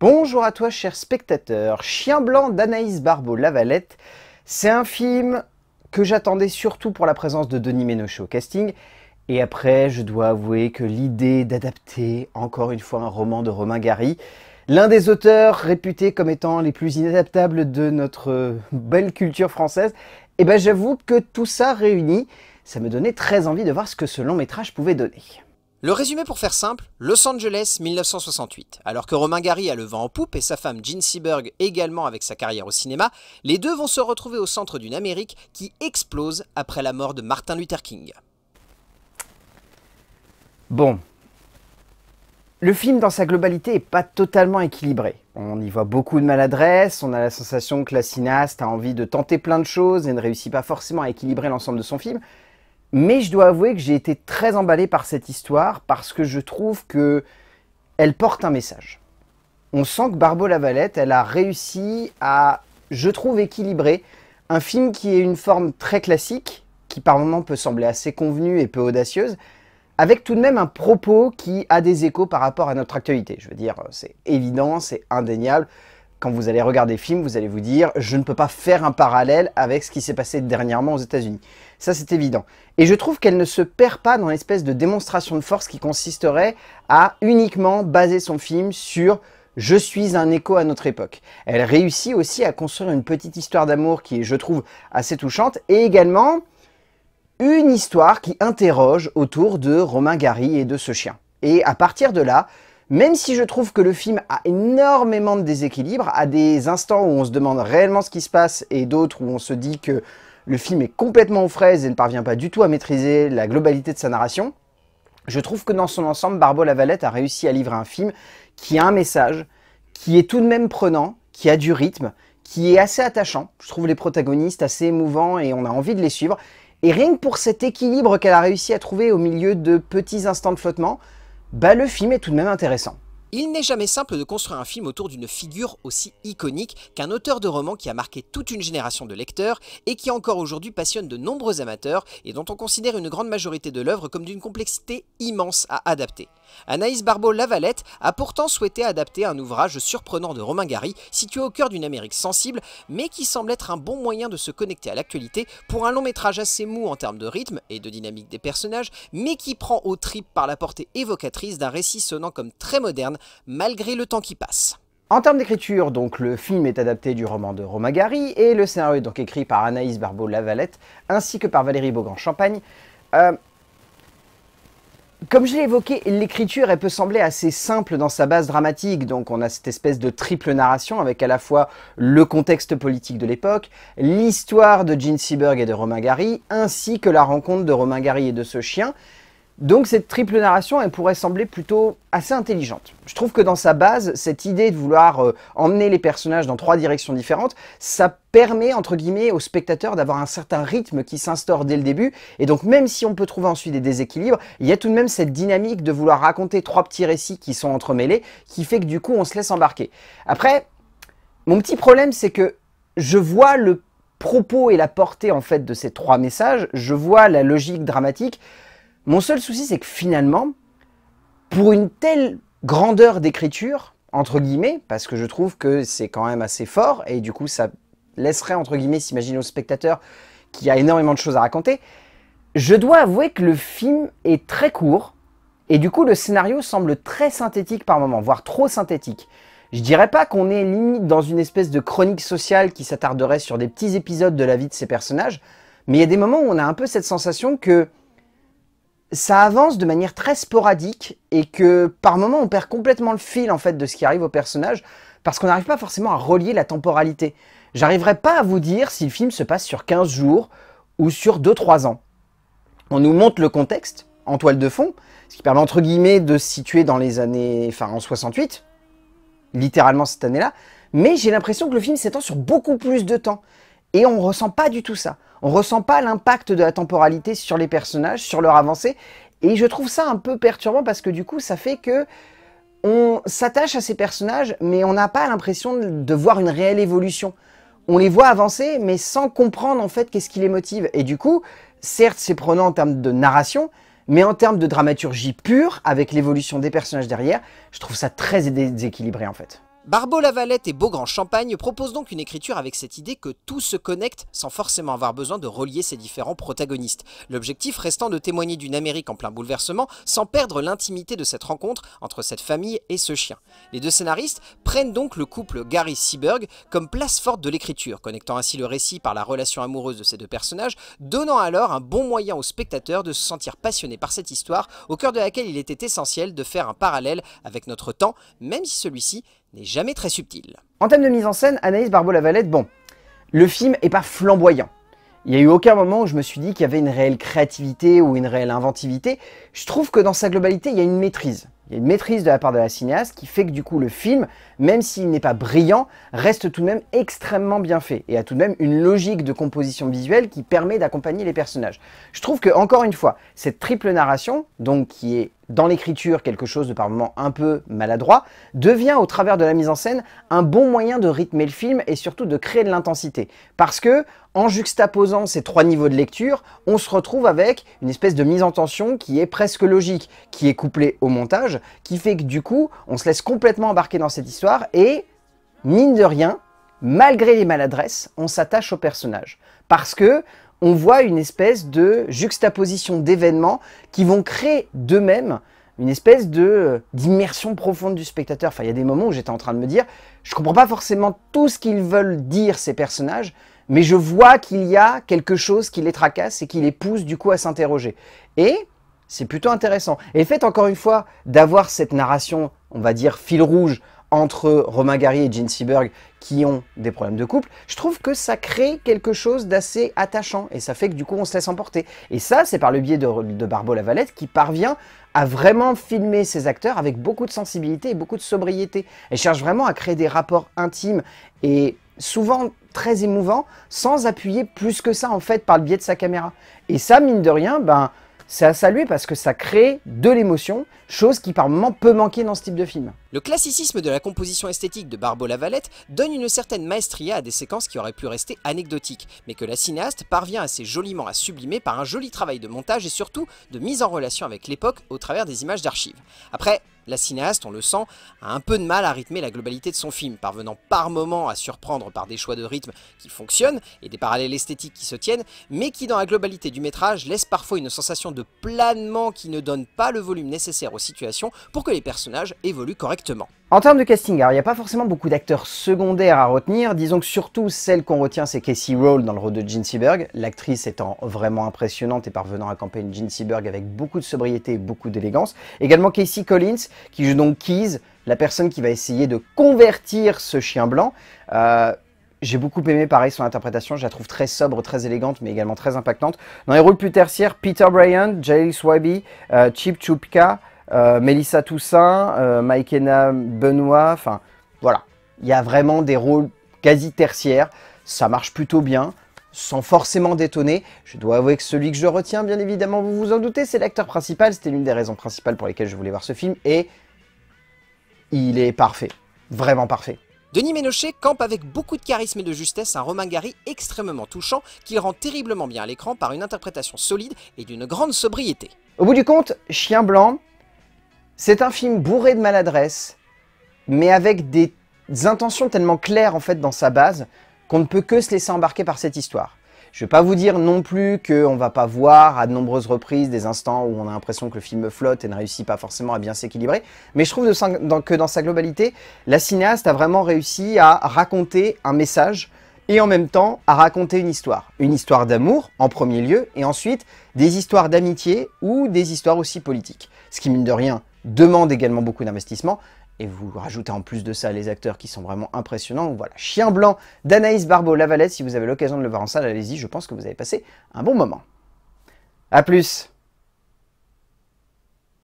Bonjour à toi, cher spectateur. Chien blanc d'Anaïs Barbeau-Lavalette, c'est un film que j'attendais surtout pour la présence de Denis Ménochet au casting. Et après, je dois avouer que l'idée d'adapter encore une fois un roman de Romain Gary, l'un des auteurs réputés comme étant les plus inadaptables de notre belle culture française, eh ben j'avoue que tout ça réuni, ça me donnait très envie de voir ce que ce long métrage pouvait donner. Le résumé pour faire simple, Los Angeles 1968. Alors que Romain Gary a le vent en poupe et sa femme Jean Seberg également avec sa carrière au cinéma, les deux vont se retrouver au centre d'une Amérique qui explose après la mort de Martin Luther King. Bon. Le film dans sa globalité n'est pas totalement équilibré. On y voit beaucoup de maladresse, on a la sensation que la cinéaste a envie de tenter plein de choses et ne réussit pas forcément à équilibrer l'ensemble de son film, mais je dois avouer que j'ai été très emballé par cette histoire parce que je trouve que elle porte un message. On sent que Barbeau Lavalette, elle a réussi à, je trouve, équilibrer un film qui est une forme très classique, qui par moments peut sembler assez convenue et peu audacieuse, avec tout de même un propos qui a des échos par rapport à notre actualité. Je veux dire, c'est évident, c'est indéniable quand vous allez regarder le film, vous allez vous dire « je ne peux pas faire un parallèle avec ce qui s'est passé dernièrement aux états unis Ça, c'est évident. Et je trouve qu'elle ne se perd pas dans l'espèce de démonstration de force qui consisterait à uniquement baser son film sur « je suis un écho à notre époque ». Elle réussit aussi à construire une petite histoire d'amour qui est, je trouve, assez touchante, et également une histoire qui interroge autour de Romain Gary et de ce chien. Et à partir de là, même si je trouve que le film a énormément de déséquilibre, à des instants où on se demande réellement ce qui se passe et d'autres où on se dit que le film est complètement aux fraises et ne parvient pas du tout à maîtriser la globalité de sa narration, je trouve que dans son ensemble, Barbeau Lavalette a réussi à livrer un film qui a un message, qui est tout de même prenant, qui a du rythme, qui est assez attachant. Je trouve les protagonistes assez émouvants et on a envie de les suivre. Et rien que pour cet équilibre qu'elle a réussi à trouver au milieu de petits instants de flottement, bah le film est tout de même intéressant. Il n'est jamais simple de construire un film autour d'une figure aussi iconique qu'un auteur de roman qui a marqué toute une génération de lecteurs et qui encore aujourd'hui passionne de nombreux amateurs et dont on considère une grande majorité de l'œuvre comme d'une complexité immense à adapter. Anaïs Barbeau-Lavalette a pourtant souhaité adapter un ouvrage surprenant de Romain Gary situé au cœur d'une Amérique sensible mais qui semble être un bon moyen de se connecter à l'actualité pour un long métrage assez mou en termes de rythme et de dynamique des personnages mais qui prend au trip par la portée évocatrice d'un récit sonnant comme très moderne malgré le temps qui passe. En termes d'écriture, donc le film est adapté du roman de Romain Gary et le scénario est donc écrit par Anaïs Barbeau-Lavalette ainsi que par Valérie Beaugrand-Champagne. Euh, comme je l'ai évoqué, l'écriture, elle peut sembler assez simple dans sa base dramatique, donc on a cette espèce de triple narration avec à la fois le contexte politique de l'époque, l'histoire de Gene Seberg et de Romain Gary, ainsi que la rencontre de Romain Gary et de ce chien, donc cette triple narration, elle pourrait sembler plutôt assez intelligente. Je trouve que dans sa base, cette idée de vouloir euh, emmener les personnages dans trois directions différentes, ça permet, entre guillemets, au spectateur d'avoir un certain rythme qui s'instaure dès le début, et donc même si on peut trouver ensuite des déséquilibres, il y a tout de même cette dynamique de vouloir raconter trois petits récits qui sont entremêlés, qui fait que du coup on se laisse embarquer. Après, mon petit problème, c'est que je vois le propos et la portée en fait de ces trois messages, je vois la logique dramatique, mon seul souci, c'est que finalement, pour une telle grandeur d'écriture, entre guillemets, parce que je trouve que c'est quand même assez fort, et du coup ça laisserait entre guillemets s'imaginer au spectateur qui a énormément de choses à raconter, je dois avouer que le film est très court, et du coup le scénario semble très synthétique par moments, voire trop synthétique. Je dirais pas qu'on est limite dans une espèce de chronique sociale qui s'attarderait sur des petits épisodes de la vie de ces personnages, mais il y a des moments où on a un peu cette sensation que ça avance de manière très sporadique et que par moments on perd complètement le fil en fait de ce qui arrive au personnage parce qu'on n'arrive pas forcément à relier la temporalité. J'arriverai pas à vous dire si le film se passe sur 15 jours ou sur 2-3 ans. On nous montre le contexte en toile de fond, ce qui permet entre guillemets de se situer dans les années, enfin en 68, littéralement cette année-là, mais j'ai l'impression que le film s'étend sur beaucoup plus de temps. Et on ne ressent pas du tout ça. On ne ressent pas l'impact de la temporalité sur les personnages, sur leur avancée. Et je trouve ça un peu perturbant parce que du coup, ça fait que on s'attache à ces personnages, mais on n'a pas l'impression de voir une réelle évolution. On les voit avancer, mais sans comprendre en fait qu'est-ce qui les motive. Et du coup, certes, c'est prenant en termes de narration, mais en termes de dramaturgie pure, avec l'évolution des personnages derrière, je trouve ça très déséquilibré en fait. Barbeau Lavalette et Beaugrand Champagne proposent donc une écriture avec cette idée que tout se connecte sans forcément avoir besoin de relier ses différents protagonistes. L'objectif restant de témoigner d'une Amérique en plein bouleversement sans perdre l'intimité de cette rencontre entre cette famille et ce chien. Les deux scénaristes prennent donc le couple Gary Seberg comme place forte de l'écriture, connectant ainsi le récit par la relation amoureuse de ces deux personnages, donnant alors un bon moyen aux spectateurs de se sentir passionné par cette histoire, au cœur de laquelle il était essentiel de faire un parallèle avec notre temps, même si celui-ci n'est jamais très subtil. En termes de mise en scène, Anaïs Barbeau-Lavalette, bon, le film est pas flamboyant. Il n'y a eu aucun moment où je me suis dit qu'il y avait une réelle créativité ou une réelle inventivité. Je trouve que dans sa globalité, il y a une maîtrise. Il y a une maîtrise de la part de la cinéaste qui fait que du coup le film, même s'il n'est pas brillant, reste tout de même extrêmement bien fait et a tout de même une logique de composition visuelle qui permet d'accompagner les personnages. Je trouve que encore une fois, cette triple narration, donc qui est dans l'écriture quelque chose de par moments un peu maladroit, devient au travers de la mise en scène un bon moyen de rythmer le film et surtout de créer de l'intensité. Parce que, en juxtaposant ces trois niveaux de lecture, on se retrouve avec une espèce de mise en tension qui est presque logique, qui est couplée au montage, qui fait que du coup, on se laisse complètement embarquer dans cette histoire et, mine de rien, malgré les maladresses, on s'attache au personnage. Parce que on voit une espèce de juxtaposition d'événements qui vont créer d'eux-mêmes une espèce de euh, d'immersion profonde du spectateur. Enfin, il y a des moments où j'étais en train de me dire, je comprends pas forcément tout ce qu'ils veulent dire ces personnages, mais je vois qu'il y a quelque chose qui les tracasse et qui les pousse du coup à s'interroger. Et c'est plutôt intéressant. Et le fait encore une fois d'avoir cette narration, on va dire fil rouge entre Romain Gary et Gene Seberg qui ont des problèmes de couple, je trouve que ça crée quelque chose d'assez attachant et ça fait que du coup on se laisse emporter. Et ça, c'est par le biais de, de Barbeau Lavalette qui parvient à vraiment filmer ses acteurs avec beaucoup de sensibilité et beaucoup de sobriété. Elle cherche vraiment à créer des rapports intimes et souvent très émouvants sans appuyer plus que ça en fait par le biais de sa caméra. Et ça, mine de rien, ben, c'est à saluer parce que ça crée de l'émotion, chose qui par moment peut manquer dans ce type de film. Le classicisme de la composition esthétique de Barbeau Lavalette donne une certaine maestria à des séquences qui auraient pu rester anecdotiques, mais que la cinéaste parvient assez joliment à sublimer par un joli travail de montage et surtout de mise en relation avec l'époque au travers des images d'archives. Après, la cinéaste, on le sent, a un peu de mal à rythmer la globalité de son film, parvenant par moments à surprendre par des choix de rythme qui fonctionnent et des parallèles esthétiques qui se tiennent, mais qui dans la globalité du métrage laissent parfois une sensation de planement qui ne donne pas le volume nécessaire aux situations pour que les personnages évoluent correctement. En termes de casting, il n'y a pas forcément beaucoup d'acteurs secondaires à retenir, disons que surtout celle qu'on retient c'est Casey Roll dans le rôle de Gene Seberg, l'actrice étant vraiment impressionnante et parvenant à camper une Gene Seberg avec beaucoup de sobriété et beaucoup d'élégance. Également Casey Collins qui joue donc Keys, la personne qui va essayer de convertir ce chien blanc. Euh, j'ai beaucoup aimé, pareil, son interprétation. Je la trouve très sobre, très élégante, mais également très impactante. Dans les rôles plus tertiaires, Peter Bryan, Jalil Swaby, euh, Chip Chupka, euh, Mélissa Toussaint, euh, Maïkena Benoît, enfin voilà. Il y a vraiment des rôles quasi tertiaires, ça marche plutôt bien, sans forcément détonner. Je dois avouer que celui que je retiens, bien évidemment, vous vous en doutez, c'est l'acteur principal, c'était l'une des raisons principales pour lesquelles je voulais voir ce film, et il est parfait, vraiment parfait. Denis Ménochet campe avec beaucoup de charisme et de justesse un Romain Gary extrêmement touchant, qu'il rend terriblement bien à l'écran par une interprétation solide et d'une grande sobriété. Au bout du compte, Chien Blanc, c'est un film bourré de maladresse, mais avec des intentions tellement claires en fait dans sa base qu'on ne peut que se laisser embarquer par cette histoire. Je ne vais pas vous dire non plus qu'on ne va pas voir à de nombreuses reprises des instants où on a l'impression que le film flotte et ne réussit pas forcément à bien s'équilibrer, mais je trouve que dans sa globalité, la cinéaste a vraiment réussi à raconter un message et en même temps à raconter une histoire. Une histoire d'amour en premier lieu, et ensuite des histoires d'amitié ou des histoires aussi politiques. Ce qui, mine de rien, demande également beaucoup d'investissement. Et vous rajoutez en plus de ça les acteurs qui sont vraiment impressionnants. voilà, Chien Blanc d'Anaïs Barbeau Lavalette. Si vous avez l'occasion de le voir en salle, allez-y, je pense que vous avez passé un bon moment. A plus